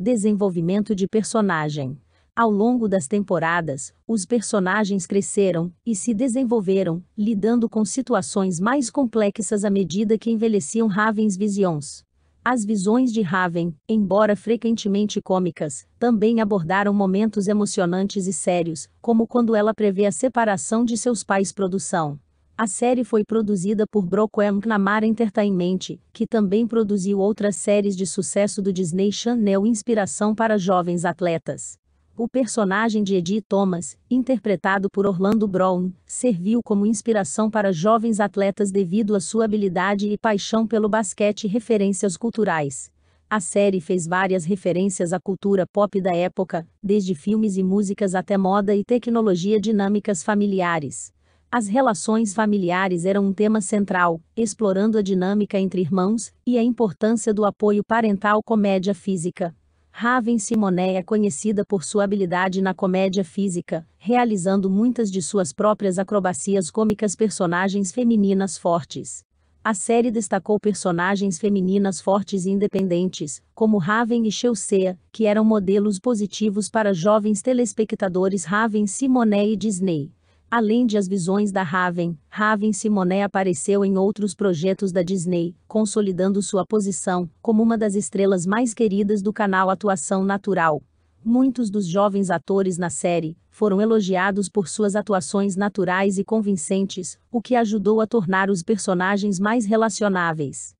Desenvolvimento de personagem. Ao longo das temporadas, os personagens cresceram e se desenvolveram, lidando com situações mais complexas à medida que envelheciam Raven's visões. As visões de Raven, embora frequentemente cômicas, também abordaram momentos emocionantes e sérios, como quando ela prevê a separação de seus pais produção. A série foi produzida por Brockwell McNamara Entertainment, que também produziu outras séries de sucesso do Disney Channel Inspiração para Jovens Atletas. O personagem de Eddie Thomas, interpretado por Orlando Brown, serviu como inspiração para jovens atletas devido à sua habilidade e paixão pelo basquete e referências culturais. A série fez várias referências à cultura pop da época, desde filmes e músicas até moda e tecnologia dinâmicas familiares. As relações familiares eram um tema central, explorando a dinâmica entre irmãos e a importância do apoio parental comédia física. Raven Simonet é conhecida por sua habilidade na comédia física, realizando muitas de suas próprias acrobacias cômicas personagens femininas fortes. A série destacou personagens femininas fortes e independentes, como Raven e Chelsea, que eram modelos positivos para jovens telespectadores Raven Simonet e Disney. Além de As Visões da Raven, Raven Simone apareceu em outros projetos da Disney, consolidando sua posição como uma das estrelas mais queridas do canal Atuação Natural. Muitos dos jovens atores na série foram elogiados por suas atuações naturais e convincentes, o que ajudou a tornar os personagens mais relacionáveis.